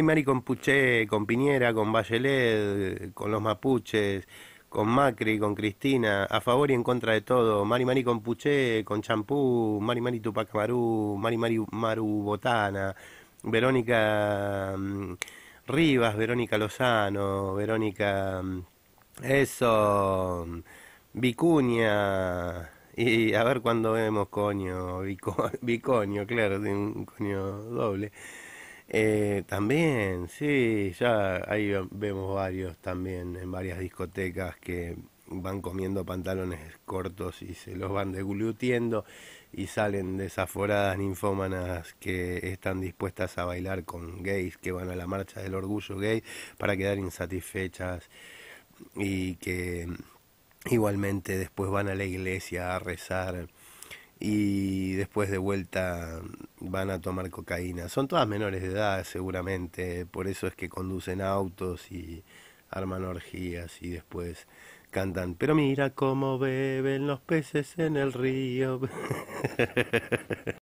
Mari con Puché, con Piñera, con Bachelet, con los mapuches, con Macri, con Cristina, a favor y en contra de todo. Mari Mari con Puché, con Champú, Mari Mari Tupac Marú, Mari Mari Maru Botana, Verónica mm, Rivas, Verónica Lozano, Verónica mm, Eso, mm, Vicuña. Y a ver cuándo vemos coño, Vico, Vicoño, claro, de un coño doble. Eh, también, sí, ya ahí vemos varios también en varias discotecas que van comiendo pantalones cortos y se los van deglutiendo y salen desaforadas ninfómanas que están dispuestas a bailar con gays que van a la marcha del orgullo gay para quedar insatisfechas y que igualmente después van a la iglesia a rezar y después de vuelta van a tomar cocaína. Son todas menores de edad seguramente, por eso es que conducen autos y arman orgías y después cantan, pero mira cómo beben los peces en el río.